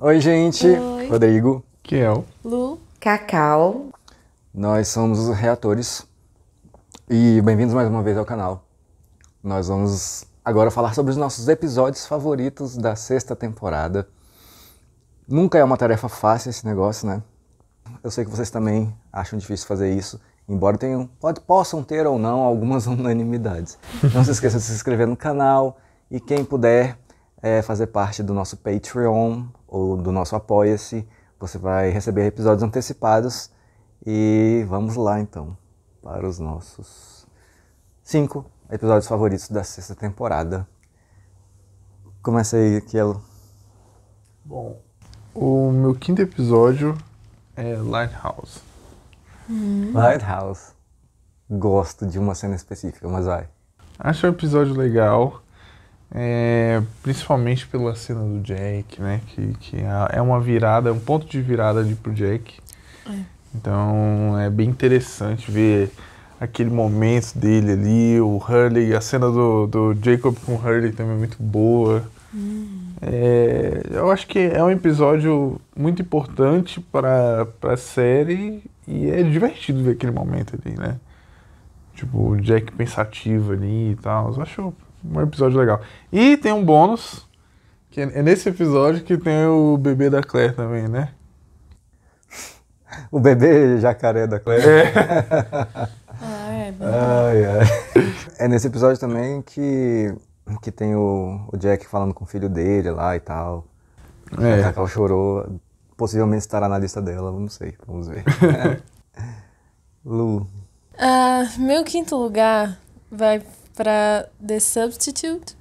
Oi, gente. Oi. Rodrigo. Kiel. Lu. Cacau. Nós somos os reatores. E bem-vindos mais uma vez ao canal. Nós vamos agora falar sobre os nossos episódios favoritos da sexta temporada. Nunca é uma tarefa fácil esse negócio, né? Eu sei que vocês também acham difícil fazer isso, embora tenham, pode, possam ter ou não algumas unanimidades. Não se esqueça de se inscrever no canal e quem puder é fazer parte do nosso Patreon ou do nosso Apoia-se. Você vai receber episódios antecipados e vamos lá então para os nossos cinco episódios favoritos da sexta temporada. Começa aí, Kielo. Bom, o meu quinto episódio é Lighthouse. Hum. Lighthouse. Gosto de uma cena específica, mas vai. Acho um episódio legal. É, principalmente pela cena do Jack, né? Que, que é, é uma virada, é um ponto de virada ali pro Jack. É. Então é bem interessante ver aquele momento dele ali, o Hurley, a cena do, do Jacob com o Hurley também é muito boa. Hum. É, eu acho que é um episódio muito importante para a série e é divertido ver aquele momento ali, né? Tipo, o Jack pensativo ali e tal. Eu acho um episódio legal. E tem um bônus, que é nesse episódio que tem o bebê da Claire também, né? o bebê jacaré da Claire. É. Ah, é ai, ai. é nesse episódio também que, que tem o, o Jack falando com o filho dele lá e tal. É. A Cacau chorou. Possivelmente estará na lista dela, não sei. Vamos ver. Lu. Uh, meu quinto lugar vai para The Substitute,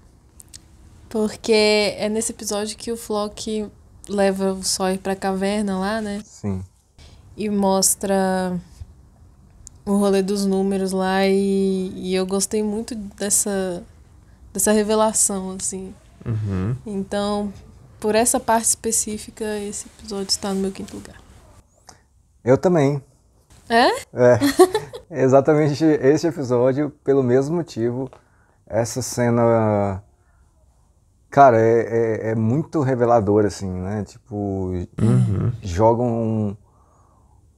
porque é nesse episódio que o Flock leva o Sawyer a caverna lá, né? Sim. E mostra o rolê dos números lá e, e eu gostei muito dessa, dessa revelação, assim. Uhum. Então, por essa parte específica, esse episódio está no meu quinto lugar. Eu também. É? É. Exatamente esse episódio, pelo mesmo motivo, essa cena. Cara, é, é, é muito revelador, assim, né? Tipo, uhum. jogam um,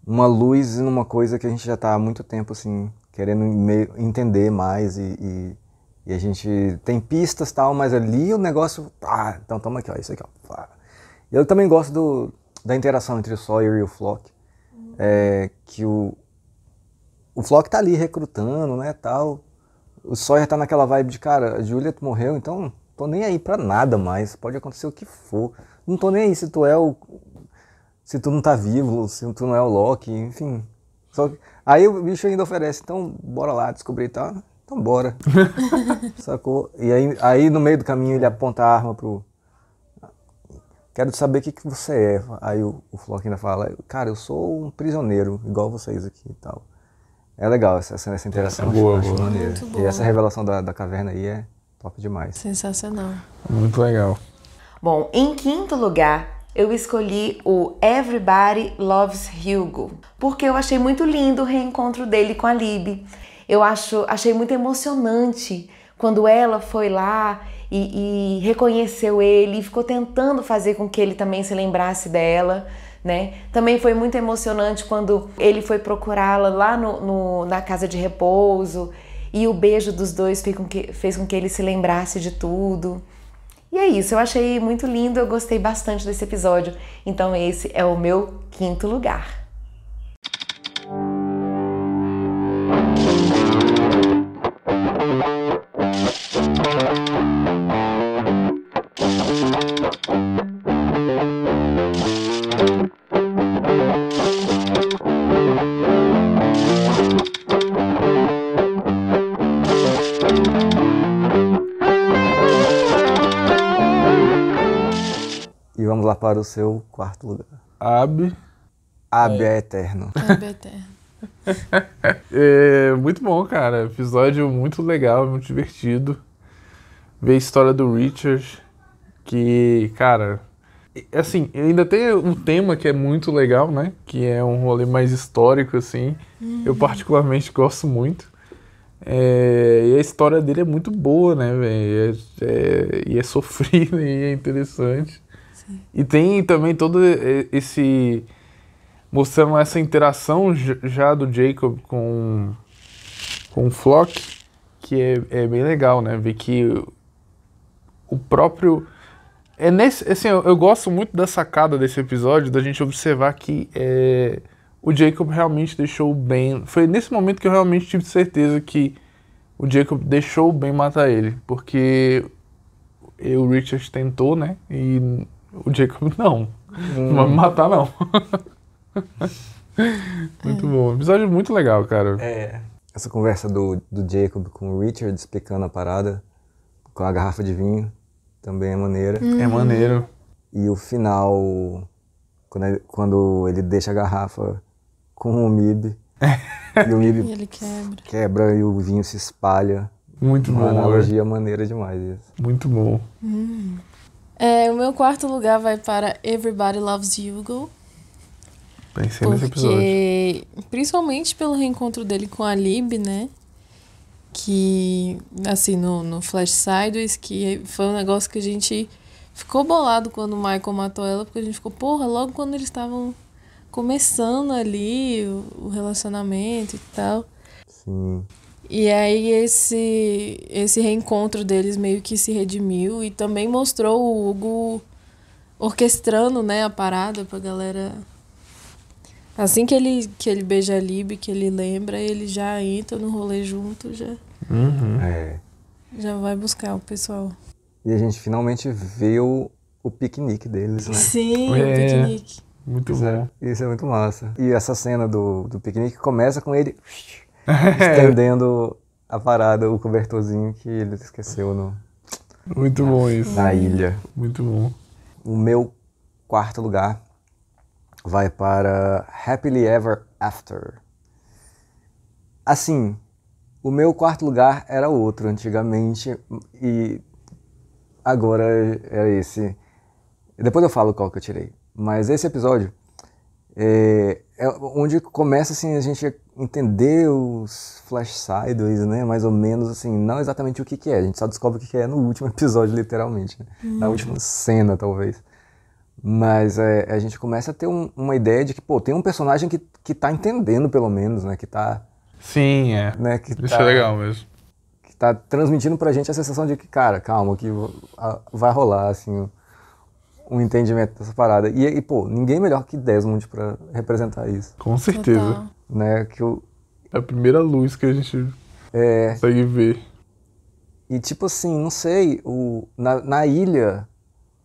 uma luz numa coisa que a gente já tá há muito tempo, assim, querendo meio, entender mais e, e, e, a gente tem pistas tal, mas ali o negócio. Ah, então toma aqui, ó, isso aqui, ó. Eu também gosto do, da interação entre o Sawyer e o Flock é, que o, o Flock tá ali recrutando, né, tal. O Sawyer tá naquela vibe de, cara, a Juliet morreu, então tô nem aí para nada mais, pode acontecer o que for. Não tô nem aí se tu é o... se tu não tá vivo, se tu não é o Loki, enfim. Só que, aí o bicho ainda oferece, então bora lá descobrir, tá? Então bora. Sacou? E aí, aí no meio do caminho ele aponta a arma pro, quero saber o que, que você é. Aí o, o Flock ainda fala, cara, eu sou um prisioneiro, igual vocês aqui e tal. É legal essa, essa interação. É boa, boa. boa. E essa revelação da, da caverna aí é top demais. Sensacional. Muito legal. Bom, em quinto lugar, eu escolhi o Everybody Loves Hugo, porque eu achei muito lindo o reencontro dele com a Lib. Eu acho, achei muito emocionante quando ela foi lá e, e reconheceu ele e ficou tentando fazer com que ele também se lembrasse dela. Né? Também foi muito emocionante quando ele foi procurá-la lá no, no, na casa de repouso e o beijo dos dois fez com, que, fez com que ele se lembrasse de tudo. E é isso, eu achei muito lindo, eu gostei bastante desse episódio. Então, esse é o meu quinto lugar. E vamos lá para o seu quarto lugar. Ab. Ab é, é eterno. Ab é eterno. é, muito bom, cara. Episódio muito legal, muito divertido. Ver a história do Richard que, cara, assim, ainda tem um tema que é muito legal, né? Que é um rolê mais histórico, assim. Uhum. Eu particularmente gosto muito. É, e a história dele é muito boa, né, velho? É, é, e é sofrida e é interessante. Sim. E tem também todo esse. mostrando essa interação já do Jacob com, com o Flock, que é, é bem legal, né? Ver que o próprio é nesse, assim, eu, eu, gosto muito da sacada desse episódio, da gente observar que é, o Jacob realmente deixou o Ben. Foi nesse momento que eu realmente tive certeza que o Jacob deixou o Ben matar ele, porque o Richard tentou, né? E o Jacob não. Hum. Não vai me matar, não. muito é. bom. Episódio muito legal, cara. É. Essa conversa do, do Jacob com o Richard explicando a parada com a garrafa de vinho também é maneira. É uhum. É maneiro. E o final, quando ele, é, quando ele deixa a garrafa com o Mib, é. e o Mib e ele quebra. quebra e o vinho se espalha. Muito Uma bom. Uma né? analogia maneira demais isso. Muito bom. Hum. É, o meu quarto lugar vai para Everybody Loves Hugo. Pensei porque, nesse episódio. Principalmente pelo reencontro dele com a Lib, né? que, assim, no, no Flash Sideways, que foi um negócio que a gente ficou bolado quando o Michael matou ela, porque a gente ficou, porra, logo quando eles estavam começando ali o, o relacionamento e tal. Sim. E aí esse esse reencontro deles meio que se redimiu e também mostrou o Hugo orquestrando, né, a parada pra galera Assim que ele, que ele beija a Lib, que ele lembra, ele já entra no rolê junto, já. Uhum. É. Já vai buscar o pessoal. E a gente finalmente vê o piquenique deles, né? Sim, é. o piquenique. Muito isso é, bom. É, isso é muito massa. E essa cena do, do piquenique começa com ele estendendo a parada, o cobertorzinho que ele esqueceu no. Muito bom isso. Na ilha. Muito bom. O meu quarto lugar vai para Happily Ever After. Assim, o meu quarto lugar era outro antigamente e agora é esse. Depois eu falo qual que eu tirei. Mas esse episódio é, é onde começa assim a gente entender os flash sideways, né? Mais ou menos assim, não exatamente o que, que é. A gente só descobre o que, que é no último episódio, literalmente, né? na uhum. última cena, talvez. Mas é, a gente começa a ter um, uma ideia de que, pô, tem um personagem que, que tá entendendo, pelo menos, né? Que tá. Sim, é. Né, que Isso tá, é legal mesmo. Que tá transmitindo pra gente a sensação de que, cara, calma, que vai rolar, assim, um entendimento dessa parada. E, e pô, ninguém melhor que Desmond pra representar isso. Com certeza. Né, que É a primeira luz que a gente é... consegue ver. E, tipo assim, não sei, o, na, na ilha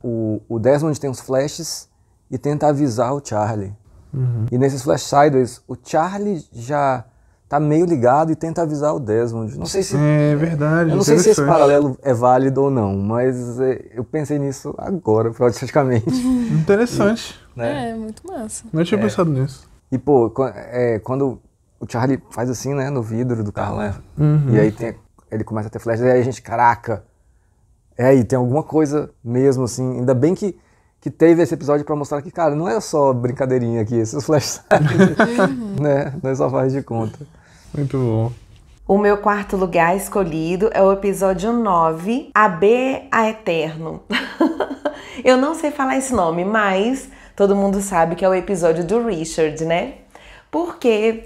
o, o Desmond tem uns flashes e tenta avisar o Charlie. Uhum. E nesses flash siders, o Charlie já tá meio ligado e tenta avisar o Desmond. Não sei se é verdade. Eu não sei se esse paralelo é válido ou não, mas é, eu pensei nisso agora praticamente. Interessante. E, né? É muito massa. Não tinha é. pensado nisso. E pô, é, quando o Charlie faz assim, né, no vidro do carro, né? Uhum. E aí tem, ele começa a ter flash, e aí a gente, caraca, é aí, tem alguma coisa mesmo, assim. Ainda bem que, que teve esse episódio para mostrar que, cara, não é só brincadeirinha aqui, esses flashbacks, né? Não é só faz de conta. Muito bom. O meu quarto lugar escolhido é o episódio 9, AB a Eterno. Eu não sei falar esse nome, mas todo mundo sabe que é o episódio do Richard, né? Porque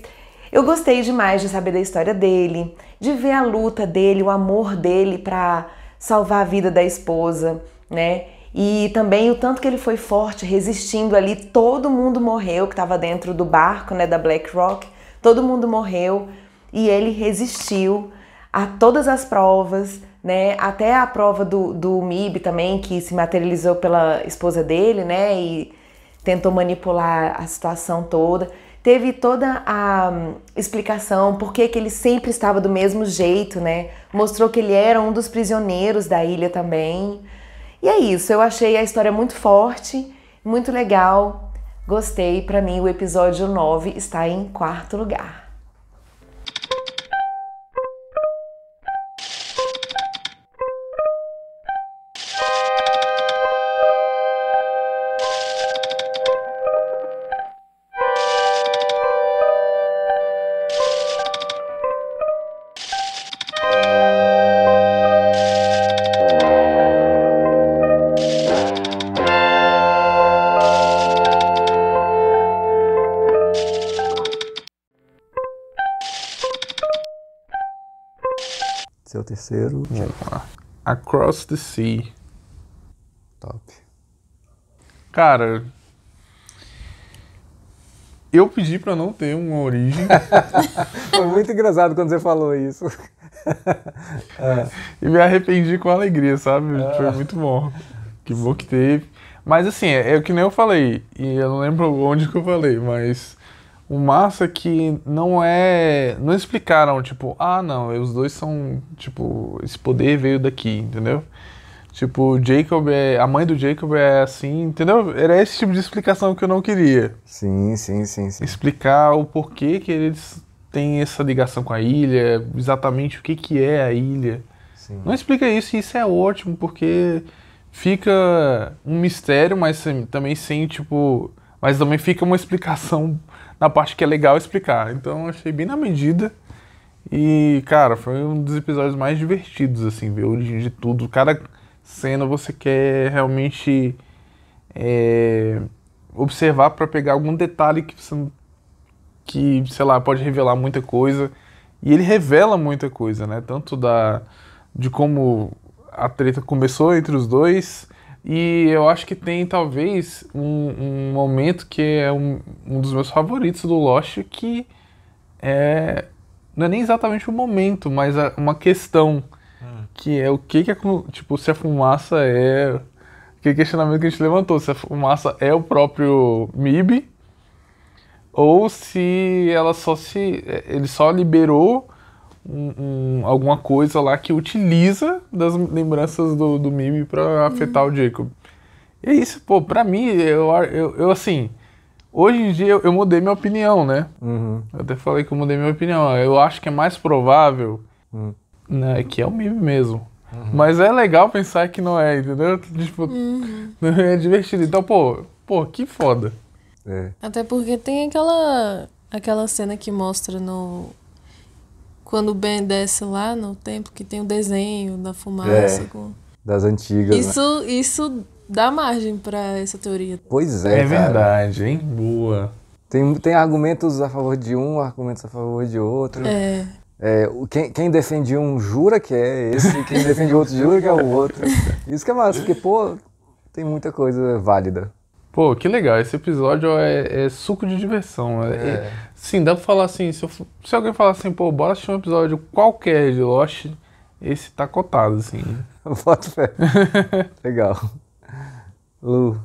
eu gostei demais de saber da história dele, de ver a luta dele, o amor dele para salvar a vida da esposa, né? E também o tanto que ele foi forte, resistindo ali, todo mundo morreu que estava dentro do barco, né, da Black Rock, Todo mundo morreu e ele resistiu a todas as provas, né? Até a prova do, do MIB também, que se materializou pela esposa dele, né? E tentou manipular a situação toda teve toda a hum, explicação por que, que ele sempre estava do mesmo jeito, né? Mostrou que ele era um dos prisioneiros da ilha também. E é isso, eu achei a história muito forte, muito legal. Gostei, para mim o episódio 9 está em quarto lugar. terceiro. Vamos lá. Across the Sea. Top. Cara, eu pedi para não ter uma origem. Foi muito engraçado quando você falou isso. é. E me arrependi com alegria, sabe? É. Foi muito bom. Que bom que teve. Mas assim, é, é o que nem eu falei, e eu não lembro onde que eu falei, mas o massa é que não é. Não explicaram, tipo, ah, não, é, os dois são. Tipo, esse poder veio daqui, entendeu? Tipo, Jacob é. A mãe do Jacob é assim, entendeu? Era esse tipo de explicação que eu não queria. Sim, sim, sim, sim. Explicar o porquê que eles têm essa ligação com a ilha, exatamente o que, que é a ilha. Sim. Não explica isso, e isso é ótimo, porque fica um mistério, mas também sem, tipo. Mas também fica uma explicação na parte que é legal explicar. Então achei bem na medida. E, cara, foi um dos episódios mais divertidos, assim, ver a origem de tudo. Cada cena você quer realmente é, observar para pegar algum detalhe que, você, que, sei lá, pode revelar muita coisa. E ele revela muita coisa, né? Tanto da, de como a treta começou entre os dois, e eu acho que tem talvez um, um momento que é um, um, dos meus favoritos do Lost, que é. Não é nem exatamente o momento, mas é uma questão. Hum. Que é o que, que é. Tipo, se a fumaça é. Que questionamento que a gente levantou: se a fumaça é o próprio MIB ou se ela só se. É, ele só liberou um, alguma coisa lá que utiliza das lembranças do, do Mimi para uhum. afetar uhum. o Jacob. E é isso, pô, pra mim, eu, eu, eu assim. Hoje em dia eu, eu, mudei minha opinião, né? Uhum. Eu até falei que eu mudei minha opinião. Eu acho que é mais provável uhum. né, que é o Mimi mesmo. Uhum. Mas é legal pensar que não é, entendeu? Tipo, uhum. é divertido. Então, pô, pô, que foda. É. Até porque tem aquela, aquela cena que mostra no, quando o Ben desce lá no templo, que tem o desenho da fumaça. É, com... Das antigas. Né? Isso, né? isso dá margem para essa teoria. Pois é. É cara. verdade, hein? Boa. Tem, tem argumentos a favor de um, argumentos a favor de outro. É. É, quem, quem defende um jura que é esse, quem defende outro jura que é o outro. Isso que é massa, porque, pô, tem muita coisa válida. Pô, que legal, esse episódio é, é suco de diversão. É, é. sim, dá pra falar assim, se, eu, se, alguém falar assim, pô, bora assistir um episódio qualquer de Lost, esse tá cotado, assim. Bota fé. legal. Lu.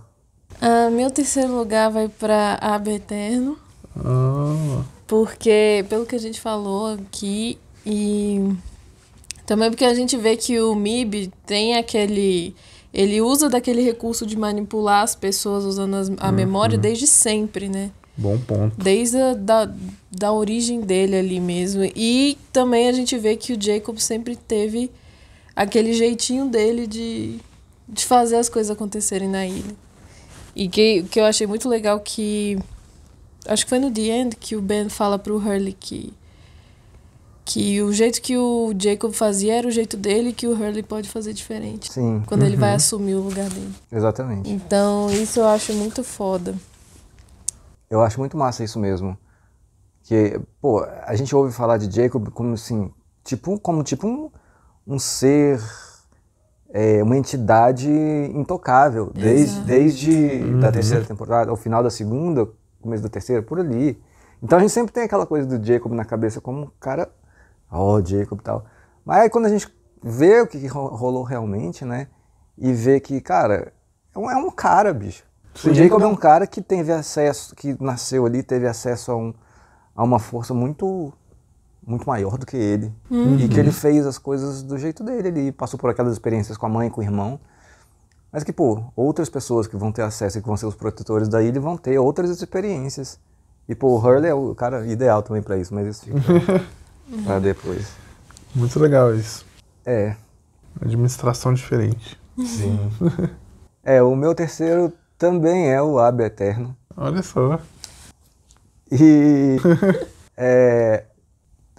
Uh, meu terceiro lugar vai pra AB Eterno. Ah. Porque, pelo que a gente falou aqui, e também porque a gente vê que o MIB tem aquele ele usa daquele recurso de manipular as pessoas usando as, a uhum. memória desde sempre, né? Bom ponto. Desde a da, da origem dele ali mesmo. E também a gente vê que o Jacob sempre teve aquele jeitinho dele de, de fazer as coisas acontecerem na ilha. E que, que eu achei muito legal que... Acho que foi no The End que o Ben fala pro Hurley que que o jeito que o Jacob fazia era o jeito dele que o Hurley pode fazer diferente. Sim. Quando uhum. ele vai uhum. assumir o lugar dele. Exatamente. Então, isso eu acho muito foda. Eu acho muito massa isso mesmo. Que, pô, a gente ouve falar de Jacob como assim, tipo, como tipo um, um ser é, uma entidade intocável desde desde uhum. da terceira temporada, ao final da segunda, começo da terceira, por ali. Então a gente sempre tem aquela coisa do Jacob na cabeça como um cara ó, oh, Jacob e tal. Mas aí quando a gente vê o que rolou realmente, né? E vê que, cara, é um, é um cara, bicho. Sim, o Jacob é, é um cara que teve acesso, que nasceu ali, teve acesso a, um, a uma força muito muito maior do que ele. Uhum. E que ele fez as coisas do jeito dele. Ele passou por aquelas experiências com a mãe, com o irmão. Mas que, pô, outras pessoas que vão ter acesso e que vão ser os protetores da ilha vão ter outras experiências. E, pô, o Hurley é o cara ideal também para isso, mas isso fica. uhum. para depois. Muito legal isso. É. Administração diferente. Sim. é, o meu terceiro também é o Abre Eterno. Olha só. E é,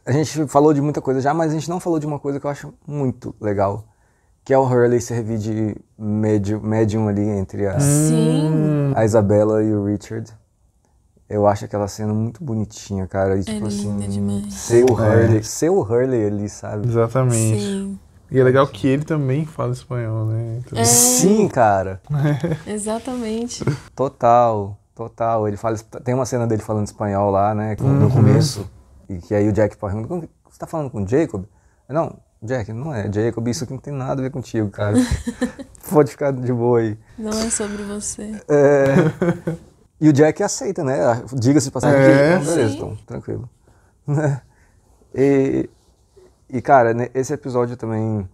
a gente falou de muita coisa já, mas a gente não falou de uma coisa que eu acho muito legal, que é o Hurley servir de médium, médium ali entre a, hum. Sim. a Isabela e o Richard. Eu acho aquela cena muito bonitinha, cara. E, é tipo é linda assim, demais. ser o é. Hurley, é. ser o Hurley ali, sabe? Exatamente. Sim. E é legal que ele também fala espanhol, né? Então... É. Sim, cara. Exatamente. Total, total. Ele fala, tem uma cena dele falando espanhol lá, né, uhum. no começo. E que aí o Jack pergunta, você tá falando com o Jacob? Não, Jack, não é Jacob, isso aqui não tem nada a ver contigo, cara. Pode ficar de boa aí. Não é sobre você. É. E o Jack aceita, né? Ah, diga-se de passagem. É. Então, beleza, então, tranquilo. Né? e, e, cara, né, esse episódio também.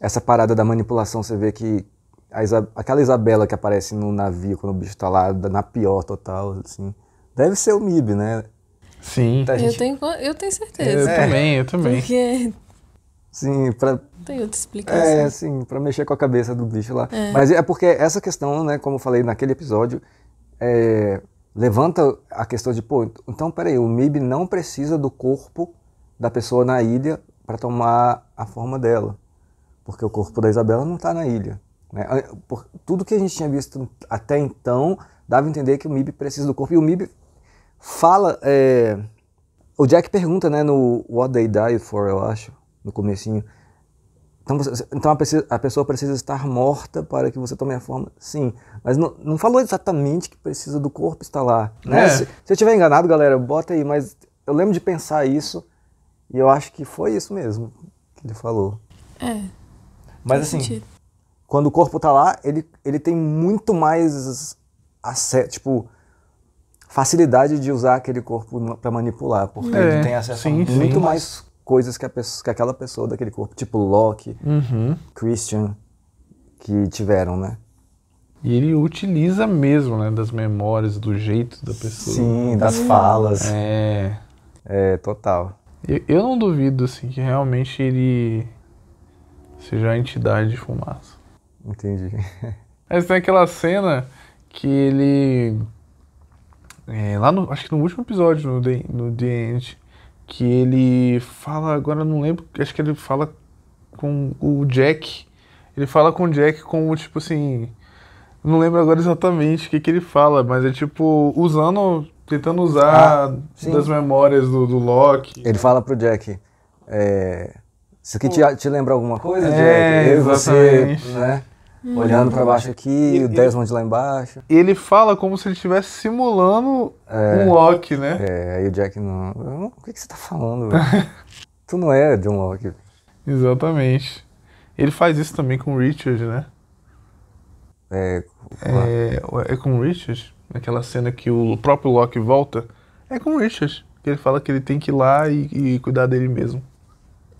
Essa parada da manipulação, você vê que Isab aquela Isabela que aparece no navio quando o bicho tá lá, na pior total, assim. Deve ser o MIB, né? Sim. Tá, gente... eu, tenho, eu tenho certeza. Eu é. também, eu também. Porque... Sim, pra... Tem outra explicação. É, sim, pra mexer com a cabeça do bicho lá. É. Mas é porque essa questão, né, como eu falei naquele episódio, é, levanta a questão de, pô, então peraí, o MIB não precisa do corpo da pessoa na ilha para tomar a forma dela, porque o corpo da Isabela não está na ilha. Né? Por, tudo que a gente tinha visto até então dava a entender que o MIB precisa do corpo, e o MIB fala. É, o Jack pergunta né, no What They Die For, eu acho, no comecinho, então, você, então a, precisa, a, pessoa precisa estar morta para que você tome a forma. Sim, mas não, não falou exatamente que precisa do corpo estar lá. Né? É. Se, se, eu estiver enganado, galera, bota aí. Mas eu lembro de pensar isso e eu acho que foi isso mesmo que ele falou. É. Mas assim, sentido. quando o corpo está lá, ele, ele tem muito mais acesso, tipo, facilidade de usar aquele corpo para manipular, porque é, ele tem acesso sim, a muito sim, mais coisas que, pessoa, que aquela pessoa daquele corpo, tipo Locke, uhum. Christian, que tiveram, né? E ele utiliza mesmo, né, das memórias, do jeito da pessoa. Sim, uhum. das falas. É. É, total. Eu, eu não duvido, assim, que realmente ele seja a entidade de fumaça. Entendi. Mas tem aquela cena que ele. É, lá no, acho que no último episódio, no The, no The End, que ele fala, agora não lembro, acho que ele fala com o Jack. Ele fala com o Jack como, tipo assim. Não lembro agora exatamente o que, que ele fala, mas é tipo, usando. Tentando usar ah, das memórias do, do Loki. Ele fala pro Jack. É, isso aqui te, te lembra alguma coisa, é, Jack? É, exatamente. Você, né? Hum. Olhando para baixo aqui, ele, o Desmond lá embaixo. Ele fala como se ele estivesse simulando é, um Loki, né? É, aí o Jack não. não o que, que, você tá falando? velho? tu não é John Locke. Exatamente. Ele faz isso também com o Richard, né? É, é, é com o Richard? Naquela cena que o próprio Loki volta. É com o Richard. Que ele fala que ele tem que ir lá e, e cuidar dele mesmo.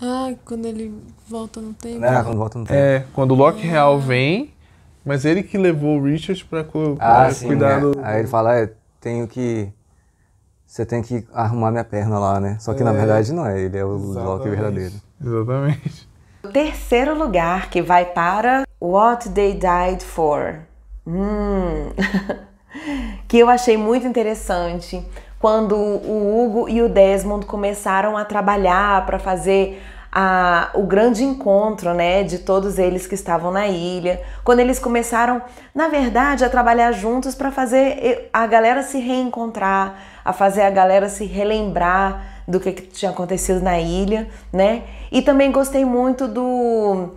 Ah, quando ele volta no tempo. Ah, quando volta no tempo. É, quando o Loki ah. real vem, mas ele que levou o Richard pra, ah, sim, cuidar né? do... Aí ele fala, é, tenho que... Você tem que arrumar minha perna lá, né? Só que é. na verdade não é, ele é o Exatamente. Loki verdadeiro. Exatamente. O terceiro lugar que vai para What They Died For. Hum. que eu achei muito interessante, quando o Hugo e o Desmond começaram a trabalhar para fazer a, o grande encontro né, de todos eles que estavam na ilha, quando eles começaram, na verdade, a trabalhar juntos para fazer a galera se reencontrar, a fazer a galera se relembrar do que, que tinha acontecido na ilha, né? E também gostei muito do,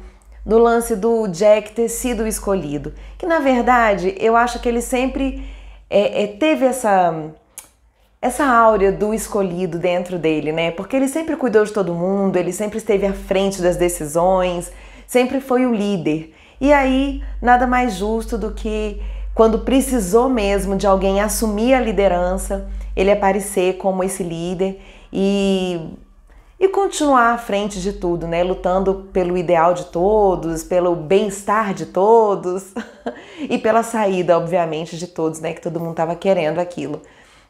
do lance do Jack ter sido escolhido, que na verdade eu acho que ele sempre é, é, teve essa essa áurea do escolhido dentro dele, né? Porque ele sempre cuidou de todo mundo, ele sempre esteve à frente das decisões, sempre foi o líder. E aí, nada mais justo do que quando precisou mesmo de alguém assumir a liderança, ele aparecer como esse líder e e continuar à frente de tudo, né? Lutando pelo ideal de todos, pelo bem-estar de todos e pela saída, obviamente, de todos, né? Que todo mundo estava querendo aquilo.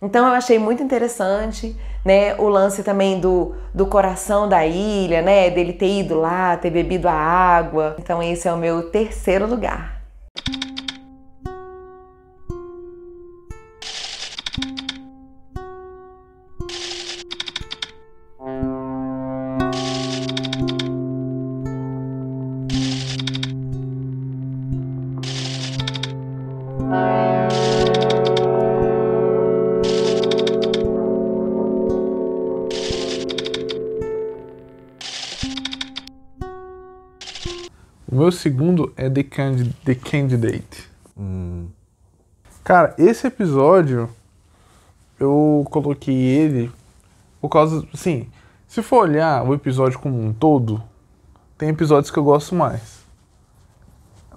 Então eu achei muito interessante, né, o lance também do, do coração da ilha, né, dele ter ido lá, ter bebido a água. Então esse é o meu terceiro lugar. meu segundo é The, Candid The Candidate. Hum. Cara, esse episódio eu coloquei ele por causa. Assim, se for olhar o episódio como um todo, tem episódios que eu gosto mais.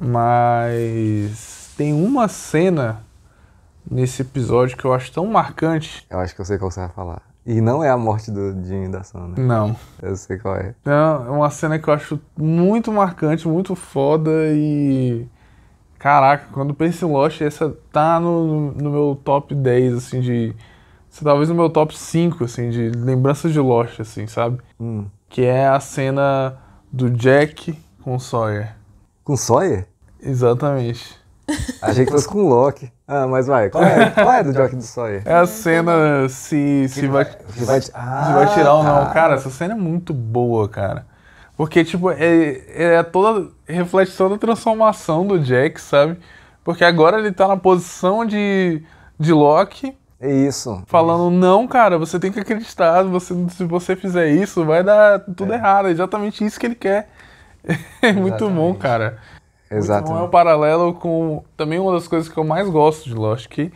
Mas tem uma cena nesse episódio que eu acho tão marcante. Eu acho que eu sei qual você vai falar. E não é a morte do Jim da Sam, Não. Eu sei qual é. É, é uma cena que eu acho muito marcante, muito foda e. Caraca, quando penso em Lost, essa tá no, no meu top 10, assim, de. Talvez no meu top 5, assim, de lembranças de Lost, assim, sabe? Hum. Que é a cena do Jack com Sawyer. Com Sawyer? Exatamente. Achei que fosse com o Loki. Ah, mas vai. Qual é, qual é do Jock do Sawyer? É a cena se, se, vai, vai, se, vai, ah, tirar ou não. Ah, tá. Cara, essa cena é muito boa, cara. Porque, tipo, é, é toda. reflexão da transformação do Jack, sabe? Porque agora ele tá na posição de, de Loki. É isso. Falando, isso. não, cara, você tem que acreditar. Você, se você fizer isso, vai dar tudo é. errado. É exatamente isso que ele quer. É muito exatamente. bom, cara. Exato. Então é um paralelo com também uma das coisas que eu mais gosto de Lost, que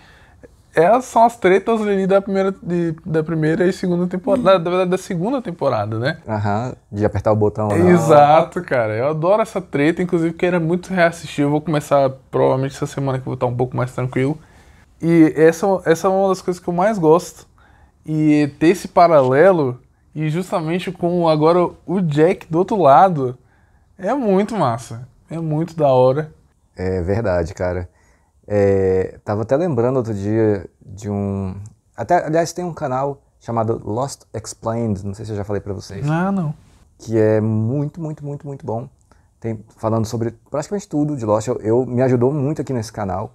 é, são as tretas ali da primeira, de, da primeira e segunda temporada, da, da segunda temporada, né? Aham, uhum, de apertar o botão. lá. exato, cara. Eu adoro essa treta, inclusive que era muito reassistir. Eu vou começar provavelmente essa semana que eu vou estar um pouco mais tranquilo. E essa, essa é uma das coisas que eu mais gosto. E ter esse paralelo, e justamente com agora o Jack do outro lado, é muito massa. É muito da hora. É verdade, cara. É, tava até lembrando outro dia de um. Até, aliás, tem um canal chamado Lost Explained, não sei se eu já falei para vocês. Ah, não. Que é muito, muito, muito, muito bom. Tem, falando sobre praticamente tudo de Lost. Eu, eu me ajudou muito aqui nesse canal.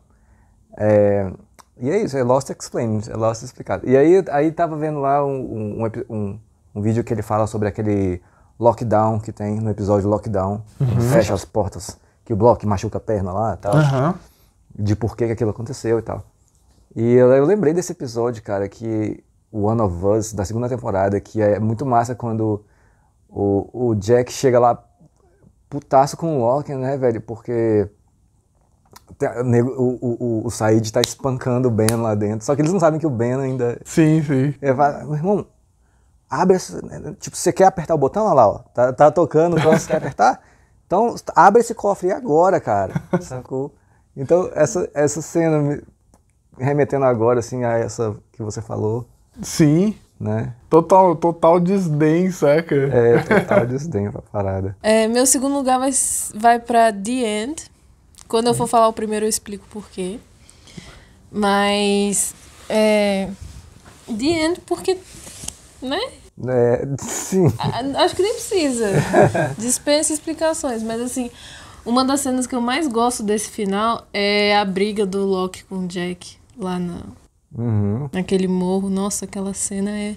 É, e é isso, é Lost Explained, é Lost explicado. E aí, aí tava vendo lá um, um, um, um vídeo que ele fala sobre aquele lockdown que tem no episódio lockdown, uhum. fecha as portas, que o Block machuca a perna lá, tal, uhum. de por que aquilo aconteceu e tal. E eu, eu, lembrei desse episódio, cara, que o One of Us da segunda temporada, que é muito massa quando o, o Jack chega lá putaço com o Loki, né, velho? Porque o, o, o, o Said tá espancando o Ben lá dentro. Só que eles não sabem que o Ben ainda. Sim, sim. É, meu irmão, abre essa, né, né, tipo, você quer apertar o botão, olha lá, ó, tá, tá tocando, então você quer apertar? Então, abre esse cofre agora, cara, sacou? Então, essa, essa cena, remetendo agora, assim, a essa que você falou. Sim. Né? Total, total desdém, saca? É, total desdém pra parada. É, meu segundo lugar vai, vai pra The End. Quando eu for falar o primeiro, eu explico por quê. Mas, é... The End, porque, né? É, sim. Acho que nem precisa. Dispensa explicações, mas assim, uma das cenas que eu mais gosto desse final é a briga do Loki com o Jack lá na, uhum. naquele morro. Nossa, aquela cena é,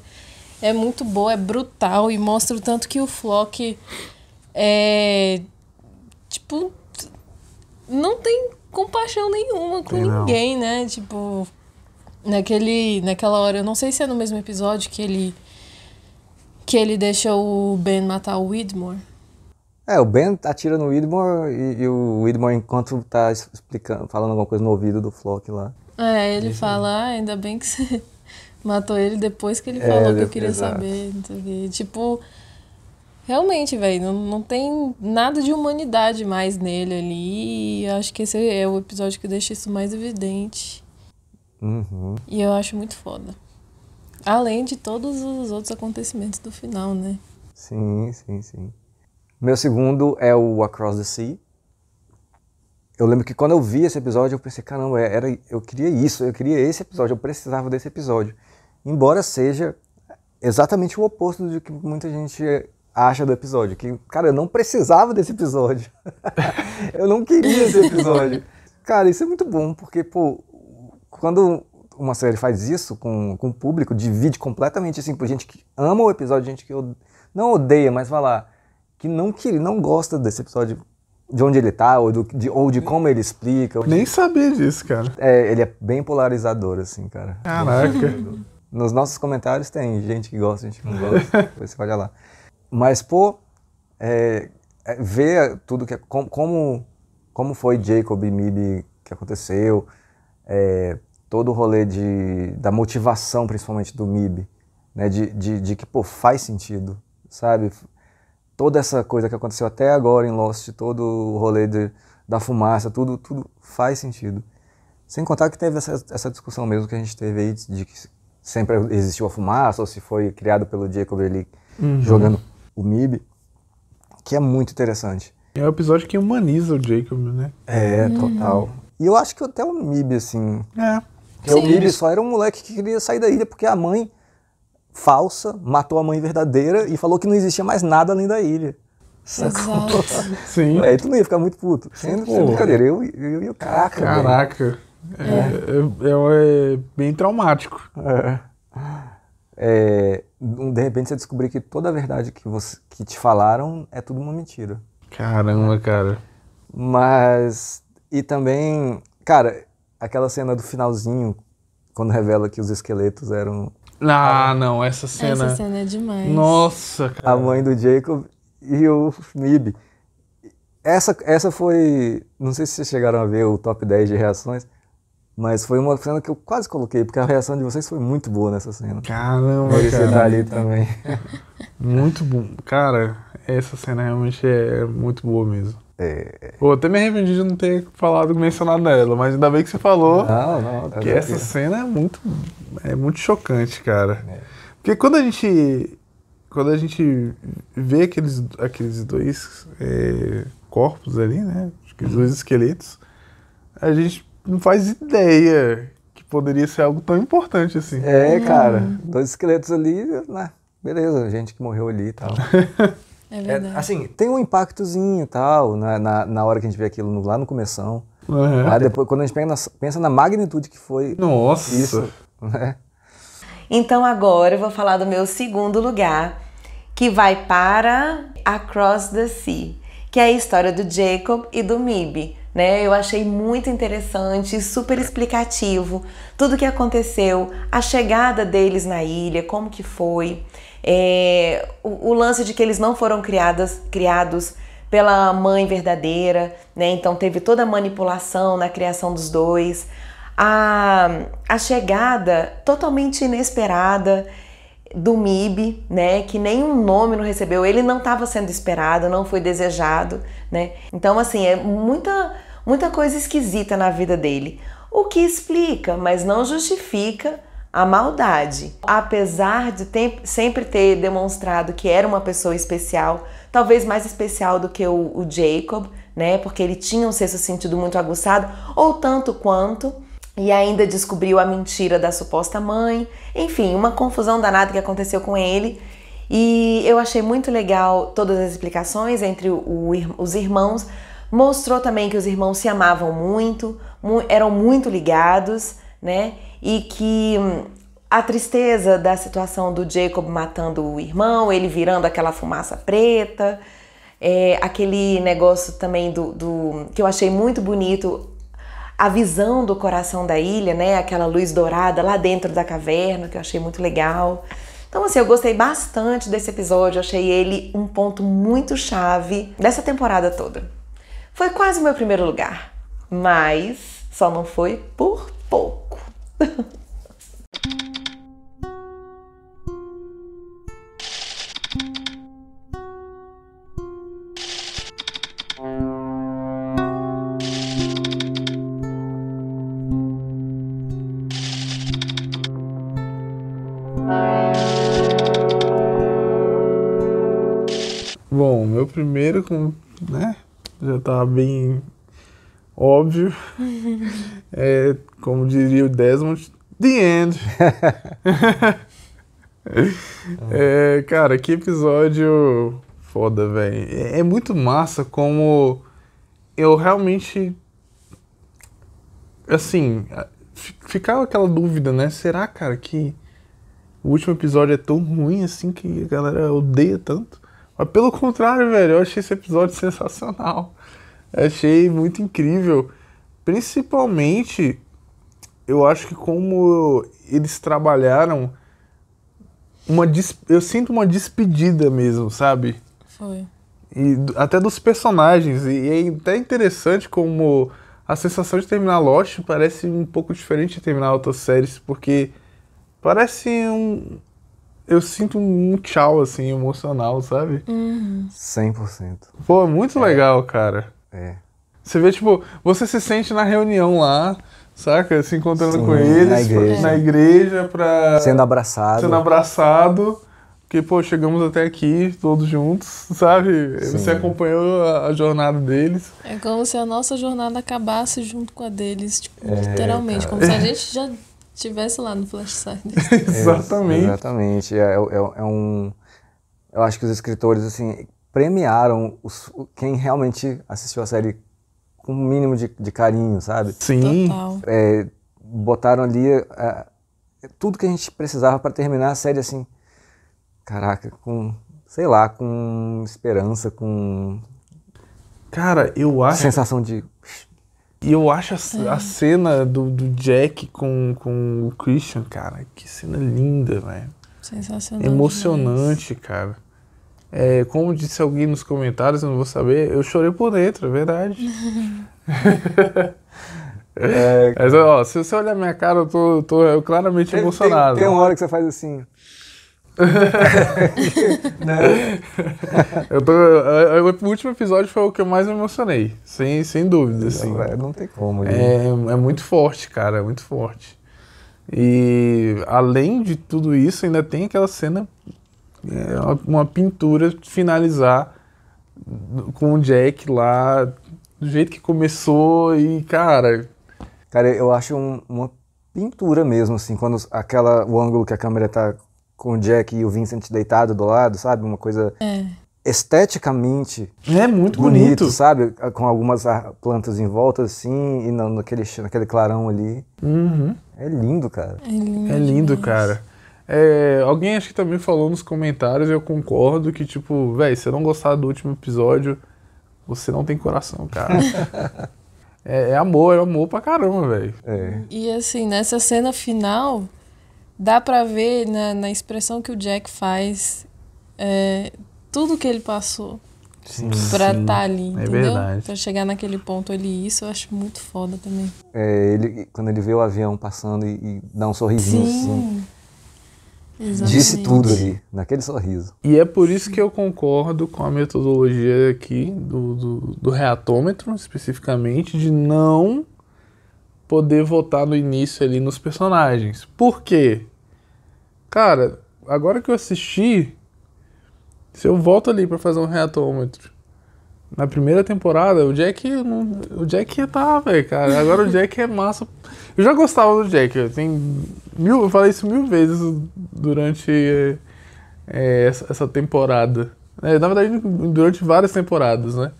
é muito boa, é brutal e mostra o tanto que o Flock é. Tipo. Não tem compaixão nenhuma com tem ninguém, não. né? Tipo. Naquele, naquela hora, eu não sei se é no mesmo episódio que ele que ele deixa o Ben matar o Widmore. É, o Ben atira no Widmore e, e o Widmore, enquanto tá explicando, falando alguma coisa no ouvido do Flock lá. É, ele deixa fala, ah, ainda bem que você matou ele depois que ele é, falou que eu queria exato. saber. Então, tipo, realmente, velho, não, não tem nada de humanidade mais nele ali. E acho que esse é o episódio que deixa isso mais evidente. Uhum. E eu acho muito foda. Além de todos os outros acontecimentos do final, né? Sim, sim, sim. Meu segundo é o Across the Sea. Eu lembro que quando eu vi esse episódio, eu pensei, caramba, é, era, eu queria isso, eu queria esse episódio, eu precisava desse episódio. Embora seja exatamente o oposto do que muita gente acha do episódio, que, cara, eu não precisava desse episódio. eu não queria esse episódio. cara, isso é muito bom, porque, pô, quando uma série faz isso com, com o público, divide completamente assim por gente que ama o episódio, gente que não odeia, mas vai lá, que não, que não gosta desse episódio de onde ele tá, ou, de, ou de como ele explica. Nem sabia disso, cara. É, ele é bem polarizador, assim, cara. Caraca. Nos nossos comentários tem gente que gosta, gente que não gosta. você olha lá. Mas, pô, é, é, ver tudo que. É, com, como, como foi Jacob e Mib que aconteceu, é, todo o rolê de, da motivação, principalmente do MIB, né? De, de, de, que, pô, faz sentido, sabe? Toda essa coisa que aconteceu até agora em Lost, todo o rolê de, da fumaça, tudo, tudo faz sentido. Sem contar que teve essa, essa discussão mesmo que a gente teve aí de que sempre existiu a fumaça ou se foi criado pelo Jacob ali uhum. jogando o MIB, que é muito interessante. É um episódio que humaniza o Jacob, né? É, total. Uhum. E eu acho que até o MIB, assim. É. Porque Sim. o Ibis só era um moleque que queria sair da ilha porque a mãe falsa matou a mãe verdadeira e falou que não existia mais nada além da ilha. Exato. Sim. É, tu não ia ficar muito puto. Sem, sem brincadeira, eu, eu, o caraca. Caraca. É, é. É, é, bem traumático. É. É, de repente você descobrir que toda a verdade que, você, que te falaram é tudo uma mentira. Caramba, cara. Mas, e também, cara, aquela cena do finalzinho, quando revela que os esqueletos eram. Ah, não, essa cena. Essa cena é demais. Nossa, cara. A mãe do Jacob e o Nib. Essa, essa foi. Não sei se vocês chegaram a ver o top 10 de reações, mas foi uma cena que eu quase coloquei, porque a reação de vocês foi muito boa nessa cena. Caramba, Merecia cara. Tá ali também. Muito bom. Cara, essa cena realmente é muito boa mesmo. É, é... Pô, até me arrependi de não ter falado, mencionado ela, mas ainda bem que você falou. Não, não. Que essa cena é muito, é muito chocante, cara. É. Porque quando a gente, quando a gente vê aqueles, aqueles dois é, corpos ali, né, aqueles dois esqueletos, a gente não faz ideia que poderia ser algo tão importante assim. É, cara, dois esqueletos ali, né, beleza, gente que morreu ali e tal. É, é verdade. É, assim, tem um impactozinho e tal, na, né, na, na, hora que a gente vê aquilo no, lá no começão. É. depois, quando a gente pensa na, pensa na magnitude que foi Nossa. isso. Né? Então agora eu vou falar do meu segundo lugar, que vai para Across the Sea, que é a história do Jacob e do Mib. Né? Eu achei muito interessante, super explicativo, tudo o que aconteceu, a chegada deles na ilha, como que foi é, o, o, lance de que eles não foram criadas, criados pela mãe verdadeira, né? Então teve toda a manipulação na criação dos dois, a, a chegada totalmente inesperada do MIB, né, que nenhum nome não recebeu, ele não estava sendo esperado, não foi desejado, né? Então assim, é muita muita coisa esquisita na vida dele, o que explica, mas não justifica a maldade. Apesar de ter, sempre ter demonstrado que era uma pessoa especial, talvez mais especial do que o, o Jacob, né? Porque ele tinha um sexto sentido muito aguçado, ou tanto quanto. E ainda descobriu a mentira da suposta mãe. Enfim, uma confusão danada que aconteceu com ele. E eu achei muito legal todas as explicações entre o, o, os irmãos. Mostrou também que os irmãos se amavam muito, mu eram muito ligados, né? e que hum, a tristeza da situação do Jacob matando o irmão, ele virando aquela fumaça preta, é, aquele negócio também do, do que eu achei muito bonito a visão do coração da ilha, né? Aquela luz dourada lá dentro da caverna, que eu achei muito legal. Então, assim, eu gostei bastante desse episódio, achei ele um ponto muito chave dessa temporada toda. Foi quase o meu primeiro lugar, mas só não foi por pouco. Bom, meu primeiro, né, já tá bem óbvio. É, como diria o Desmond, the end. é, cara, que episódio foda, velho. É, é muito massa como eu realmente. Assim, ficava aquela dúvida, né? Será, cara, que o último episódio é tão ruim assim que a galera odeia tanto? Mas pelo contrário, velho, eu achei esse episódio sensacional. Achei muito incrível. Principalmente, eu acho que como eles trabalharam, uma des... eu sinto uma despedida mesmo, sabe? Foi. E até dos personagens. E é até interessante como a sensação de terminar Lost parece um pouco diferente de terminar outras séries, porque parece um. Eu sinto um tchau, assim, emocional, sabe? Uhum. 100%. Pô, é muito é. legal, cara. É. Você vê, tipo, você se sente na reunião lá, saca? Se encontrando Sim, com eles, na igreja. na igreja, pra. Sendo abraçado. Sendo abraçado. Porque, pô, chegamos até aqui todos juntos, sabe? Sim. Você acompanhou a, a, jornada deles. É como se a nossa jornada acabasse junto com a deles, tipo, é, literalmente. Cara. Como se a gente já estivesse lá no Flashside. exatamente. É, exatamente. É, é, é, um... Eu acho que os escritores, assim, premiaram os, quem realmente assistiu a série com um mínimo de, de carinho, sabe? Sim. É, botaram ali é, tudo que a gente precisava para terminar a série assim. Caraca, com. Sei lá, com esperança, com. Cara, eu acho. Sensação de. E eu acho a, a é. cena do, do, Jack com, com o Christian, cara, que cena linda, velho. Sensacional. Emocionante, demais. cara. É, como disse alguém nos comentários, eu não vou saber, eu chorei por dentro, é verdade. é, Mas, ó, se você olhar minha cara, eu tô, tô eu claramente tem, emocionado. Tem, tem uma hora que você faz assim. Né? eu tô, eu, eu, o último episódio foi o que eu mais me emocionei, sem, sem dúvida. Assim. Não, assim. não tem como. Né? É, é muito forte, cara, é muito forte. E além de tudo isso, ainda tem aquela cena é uma pintura finalizar com o Jack lá, do jeito que começou e, cara... Cara, eu acho um, uma pintura mesmo, assim, quando aquela, o ângulo que a câmera tá com o Jack e o Vincent deitado do lado, sabe? Uma coisa é. esteticamente é muito bonito, bonito, sabe? Com algumas plantas em volta, assim, e naquele, naquele clarão ali. Uhum. É lindo, cara. É lindo, é lindo cara. É, alguém acho que também falou nos comentários, e eu concordo, que tipo, velho, se eu não gostar do último episódio, você não tem coração, cara. é, é, amor, é amor pra caramba, velho. É. E assim, nessa cena final, dá pra ver na, na expressão que o Jack faz é, tudo que ele passou sim, pra estar tá ali, é entendeu? É verdade. Pra chegar naquele ponto ali, isso eu acho muito foda também. É, ele, quando ele vê o avião passando e, e dá um sorrisinho sim. assim. Exatamente. Disse tudo ali, naquele sorriso. E é por isso que eu concordo com a metodologia aqui do, do, do reatômetro, especificamente, de não poder votar no início ali nos personagens. Por quê? Cara, agora que eu assisti, se eu volto ali para fazer um reatômetro na primeira temporada, o Jack. o Jack tá, velho, cara. Agora o Jack é massa. Eu já gostava do Jack, eu, tenho mil, eu falei isso mil vezes durante é, essa, temporada. É, na verdade, durante várias temporadas, né?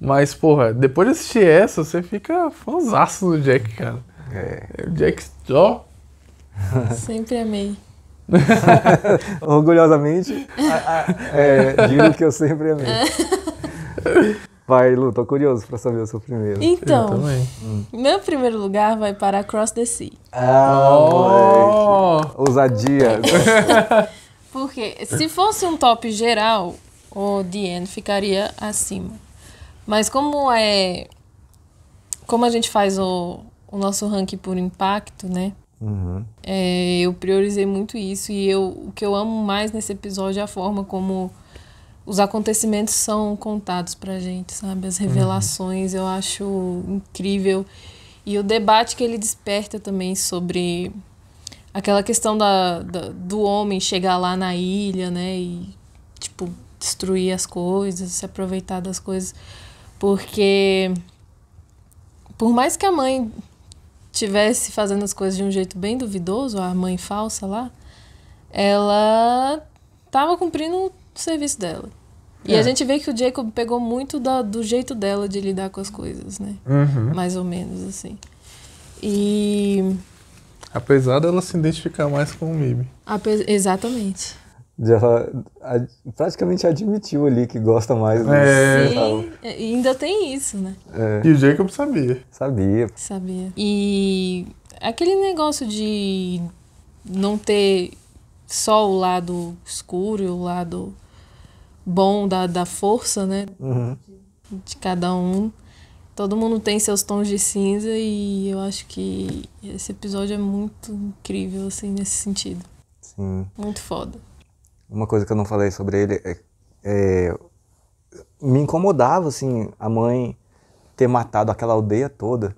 Mas, porra, depois de assistir essa, você fica fãzaço do Jack, cara. É. é o Jack, ó. Sempre amei. Orgulhosamente, é, digo que eu sempre amei. Vai, Lu, tô curioso pra saber o seu primeiro. Então, hum. meu primeiro lugar vai para Cross the Sea. Ah, oh! Ousadia. Porque se fosse um top geral, o The End ficaria acima. Mas como é... Como a gente faz o, o nosso ranking por impacto, né? Uhum. É, eu priorizei muito isso e eu, o que eu amo mais nesse episódio é a forma como os acontecimentos são contados pra gente, sabe? As revelações uhum. eu acho incrível. E o debate que ele desperta também sobre aquela questão da, da, do homem chegar lá na ilha, né? E, tipo, destruir as coisas, se aproveitar das coisas. Porque, por mais que a mãe tivesse fazendo as coisas de um jeito bem duvidoso, a mãe falsa lá, ela tava cumprindo o serviço dela. E a é. gente vê que o Jacob pegou muito do do jeito dela de lidar com as coisas, né? Uhum. Mais ou menos, assim. E. Apesar dela se identificar mais com o Mimi. Ape... Exatamente. De ela praticamente admitiu ali que gosta mais do é. Sim, é, ainda tem isso, né? É. E o Jacob sabia. Sabia. Sabia. E aquele negócio de não ter só o lado escuro e o lado bom da, da força, né? Uhum. De cada um. Todo mundo tem seus tons de cinza e eu acho que esse episódio é muito incrível, assim, nesse sentido. Sim. Muito foda. Uma coisa que eu não falei sobre ele é, é me incomodava, assim, a mãe ter matado aquela aldeia toda.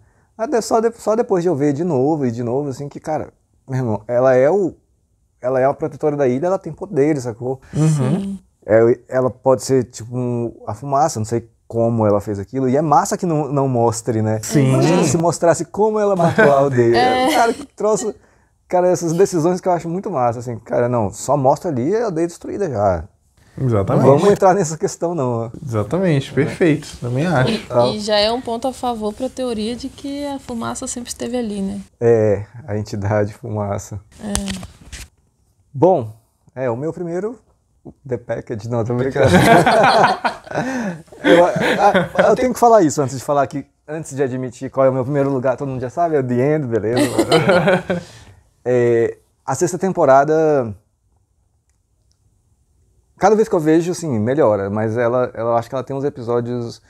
Só, de, só depois de eu ver de novo e de novo, assim, que, cara, meu irmão, ela é o. Ela é a protetora da ilha, ela tem poder, sacou? Uhum. Sim. É, ela pode ser tipo a fumaça, não sei como ela fez aquilo. E é massa que não, não mostre, né? Sim. Imagina se mostrasse como ela matou a aldeia. É. Cara, que troço. Cara, essas decisões que eu acho muito massa, assim, cara, não, só mostra ali a aldeia destruída já. Exatamente. Não vamos entrar nessa questão, não. Exatamente, perfeito. Também acho. E, e já é um ponto a favor para a teoria de que a fumaça sempre esteve ali, né? É, a entidade fumaça. É. Bom, é, o meu primeiro The Package, não, tô brincando. eu, a, ah, a, ah, eu tenho que falar isso antes de falar que, antes de admitir qual é o meu primeiro lugar, todo mundo já sabe, é The End, beleza? é, a sexta temporada, cada vez que eu vejo, assim, melhora, mas ela, ela acho que ela tem uns episódios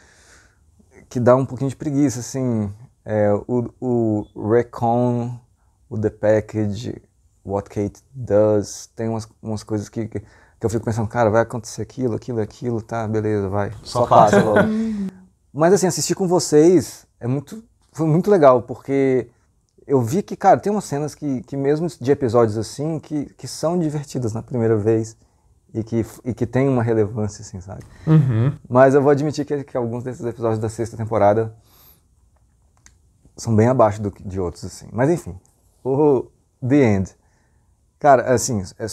que dá um pouquinho de preguiça, assim, é, o, o Recon, o The Package, What Kate Does, tem umas, umas coisas que, que que eu fico pensando, cara, vai acontecer aquilo, aquilo, aquilo, tá, beleza, vai. Só, só passa. logo. Uhum. Mas assim, assistir com vocês é muito, foi muito legal, porque eu vi que, cara, tem umas cenas que, que mesmo de episódios assim, que, que são divertidas na primeira vez e que, e que tem uma relevância, assim, sabe? Uhum. Mas eu vou admitir que, que alguns desses episódios da sexta temporada são bem abaixo do, de outros, assim. Mas enfim, o The End. Cara, assim, é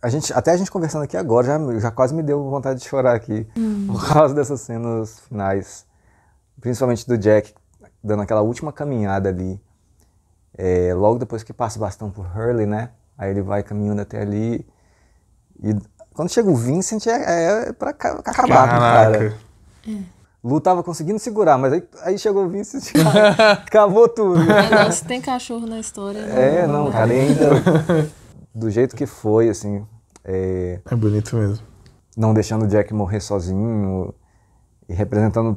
a gente, até a gente conversando aqui agora, já, já quase me deu vontade de chorar aqui hum. por causa dessas cenas finais. Principalmente do Jack dando aquela última caminhada ali. É, logo depois que passa o bastão pro Hurley, né? Aí ele vai caminhando até ali. E quando chega o Vincent, é, é pra acabar com o cara. É. Lu tava conseguindo segurar, mas aí, aí chegou o Vincent e acabou tudo. É, não, se tem cachorro na história. É, não, não cara, ainda do jeito que foi, assim. É, é bonito mesmo. Não deixando o Jack morrer sozinho e representando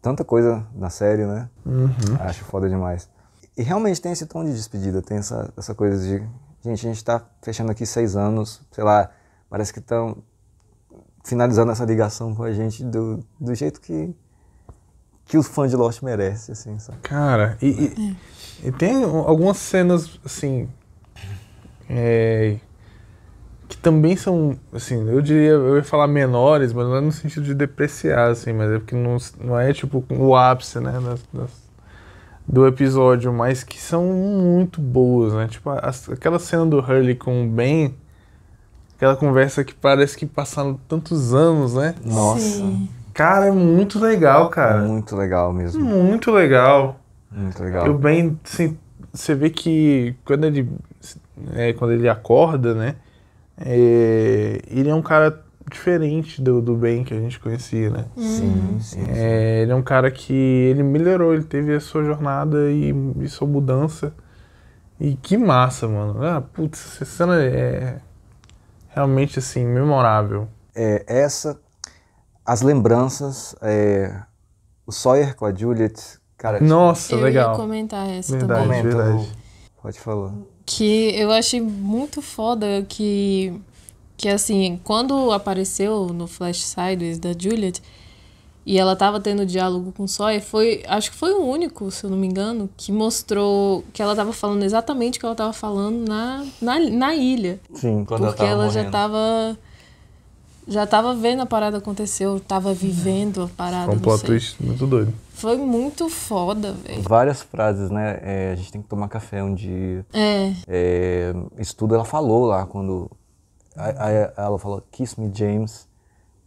tanta coisa na série, né? Uhum. Acho foda demais. E realmente tem esse tom de despedida, tem essa, essa coisa de. Gente, a gente tá fechando aqui seis anos, sei lá, parece que estão finalizando essa ligação com a gente do, do jeito que, que os fãs de Lost merecem assim, sabe? Cara, e, e, é. e tem algumas cenas, assim, é, que também são, assim, eu diria, eu ia falar menores, mas não é no sentido de depreciar, assim, mas é porque não, não é tipo o ápice, né, das, das, do episódio, mas que são muito boas, né? Tipo, a, aquela cena do Hurley com o Ben, aquela conversa que parece que passaram tantos anos, né? Nossa. Sim. Cara, é muito legal, cara. Muito legal mesmo. Muito legal. Muito legal. E o Ben, assim, você vê que quando ele é, quando ele acorda, né? É, ele é um cara diferente do, do Ben que a gente conhecia, né? Hum. Sim, sim, É, ele é um cara que ele melhorou, ele teve a sua jornada e, e sua mudança. E que massa, mano. Ah, putz, essa cena é realmente, assim, memorável. É, essa, as lembranças, é, o Sawyer com a Juliet, cara... Nossa, eu legal. Eu ia comentar essa verdade, também. Verdade. Pode falar que eu achei muito foda que que assim, quando apareceu no Flash Sideways da Juliet e ela tava tendo diálogo com Sawyer, foi, acho que foi o único, se eu não me engano, que mostrou que ela tava falando exatamente o que ela tava falando na, na, na ilha. Sim, quando Porque ela, tava ela já tava já tava vendo a parada acontecer, eu tava vivendo a parada. Foi um plot twist muito doido. Foi muito foda, velho. Várias frases, né? É, a gente tem que tomar café um dia. É. é isso tudo ela falou lá quando. Aí ela falou, Kiss me, James,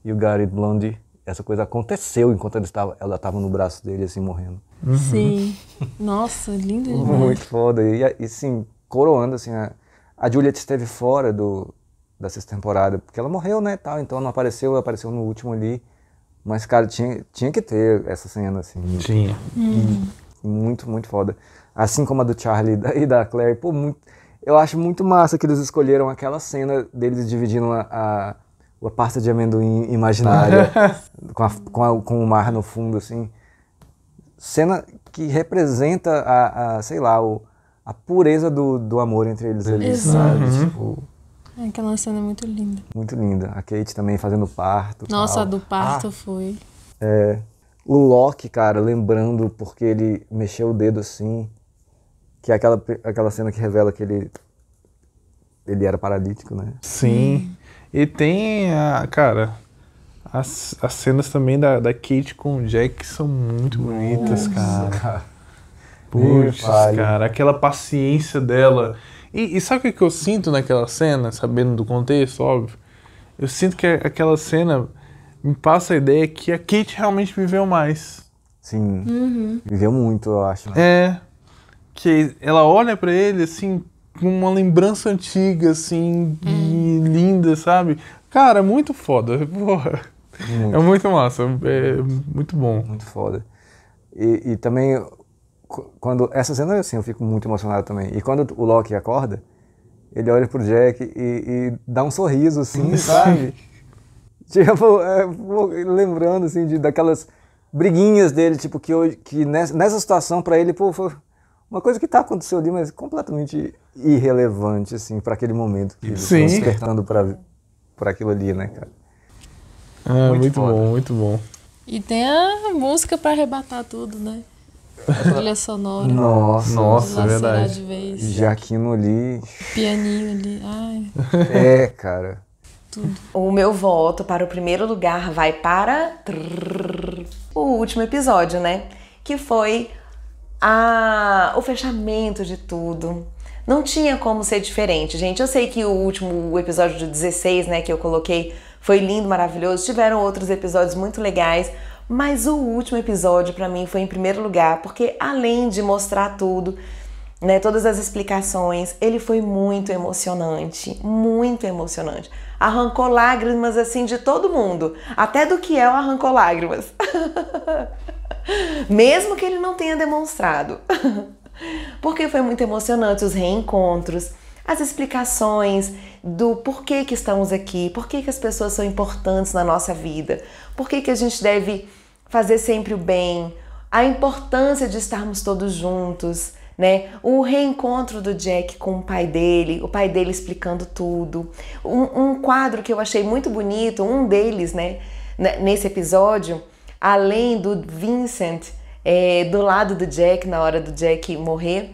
you got it, Blondie. Essa coisa aconteceu enquanto ela estava, ela estava no braço dele, assim, morrendo. Uhum. Sim. Nossa, lindo demais. Muito foda. E, e sim, coroando, assim, a, a Juliet esteve fora do, da sexta temporada, porque ela morreu, né, tal, então não apareceu, apareceu no último ali. Mas, cara, tinha, tinha que ter essa cena, assim. Tinha. Hum. Muito, muito foda. Assim como a do Charlie e da Claire, pô, muito, eu acho muito massa que eles escolheram aquela cena deles dividindo a, a, a pasta de amendoim imaginária com, a, com, com, o mar no fundo, assim. Cena que representa a, sei lá, o, a pureza do, do amor entre eles ali, Exato. sabe? Uhum. Tipo, é, aquela cena é muito linda. Muito linda. A Kate também fazendo parto. Nossa, tal. a do parto ah, foi. É. O Loki, cara, lembrando porque ele mexeu o dedo assim, que é aquela, aquela cena que revela que ele ele era paralítico, né? Sim. E tem a, cara, as, as cenas também da, da Kate com o Jack são muito bonitas, Nossa, cara. cara. Putz, cara, aquela paciência dela. E, e sabe o que eu sinto naquela cena, sabendo do contexto, óbvio? Eu sinto que aquela cena me passa a ideia que a Kate realmente viveu mais. Sim. Uhum. Viveu muito, eu acho. Né? É. Que ela olha para ele assim, com uma lembrança antiga, assim, hum. linda, sabe? Cara, é muito foda. Porra. Muito. É muito massa. É, é muito bom. Muito foda. E, e também quando essa cena assim, eu fico muito emocionado também. E quando o Loki acorda, ele olha pro Jack e, e dá um sorriso assim, sabe? tipo, é, lembrando assim de daquelas briguinhas dele, tipo que hoje, que nessa, nessa situação para ele, pô, foi uma coisa que tá acontecendo ali, mas completamente irrelevante assim para aquele momento que ele tá despertando para para aquilo ali, né, cara? Ah, muito, muito bom, muito bom. E tem a música para arrebatar tudo, né? A trilha sonora. Nossa, nossa verdade. vez. Jaquino ali. Pianinho ali. Ai. É, cara. Tudo. O meu voto para o primeiro lugar vai para o último episódio, né? Que foi a... o fechamento de tudo. Não tinha como ser diferente, gente. Eu sei que o último o episódio de 16, né, que eu coloquei, foi lindo, maravilhoso. Tiveram outros episódios muito legais, mas o último episódio para mim foi em primeiro lugar, porque além de mostrar tudo, né, todas as explicações, ele foi muito emocionante, muito emocionante. Arrancou lágrimas assim de todo mundo, até do que o arrancou lágrimas. Mesmo que ele não tenha demonstrado. porque foi muito emocionante os reencontros, as explicações do porquê que estamos aqui, porquê que as pessoas são importantes na nossa vida, porquê que a gente deve fazer sempre o bem, a importância de estarmos todos juntos, né? O reencontro do Jack com o pai dele, o pai dele explicando tudo. Um, um quadro que eu achei muito bonito, um deles, né, né? Nesse episódio, além do Vincent é, do lado do Jack na hora do Jack morrer,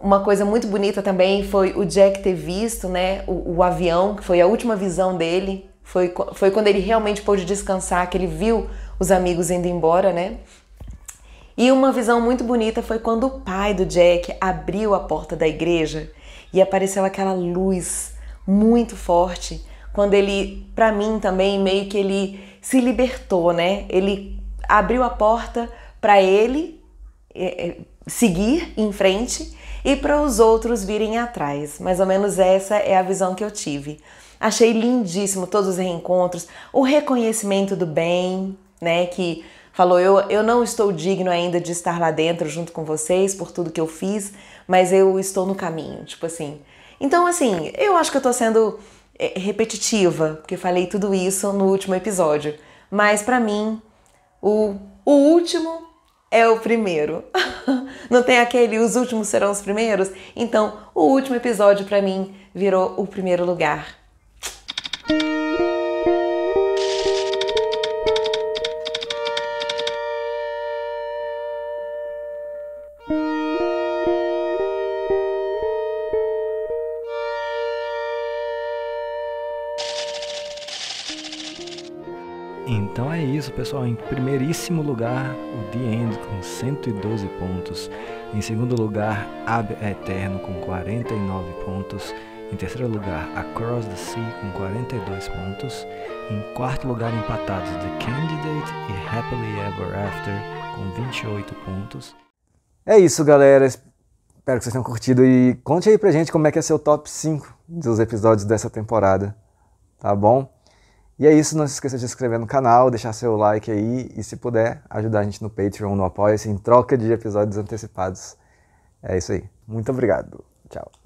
uma coisa muito bonita também foi o Jack ter visto, né? O, o avião, que foi a última visão dele. Foi, foi quando ele realmente pôde descansar, que ele viu os amigos indo embora, né? E uma visão muito bonita foi quando o pai do Jack abriu a porta da igreja e apareceu aquela luz muito forte. Quando ele, para mim também, meio que ele se libertou, né? Ele abriu a porta para ele é, é, seguir em frente e para os outros virem atrás. Mais ou menos essa é a visão que eu tive. Achei lindíssimo todos os reencontros, o reconhecimento do bem, né? Que falou: eu, eu não estou digno ainda de estar lá dentro junto com vocês por tudo que eu fiz, mas eu estou no caminho. Tipo assim. Então, assim, eu acho que eu tô sendo eh, repetitiva, porque falei tudo isso no último episódio. Mas para mim, o, o último é o primeiro. Não tem aquele os últimos serão os primeiros? Então, o último episódio para mim virou o primeiro lugar. ó, em primeiríssimo lugar, o The End com 112 pontos. Em segundo lugar, Ab Eterno com 49 pontos. Em terceiro lugar, Across the Sea com 42 pontos. Em quarto lugar, empatados The Candidate e Happily Ever After com 28 pontos. É isso, galera. Espero que vocês tenham curtido e conte aí pra gente como é que é seu top 5 dos episódios dessa temporada, tá bom? E é isso, não se esqueça de se inscrever no canal, deixar seu like aí e se puder ajudar a gente no Patreon, no Apoia-se, em troca de episódios antecipados. É isso aí. Muito obrigado. Tchau.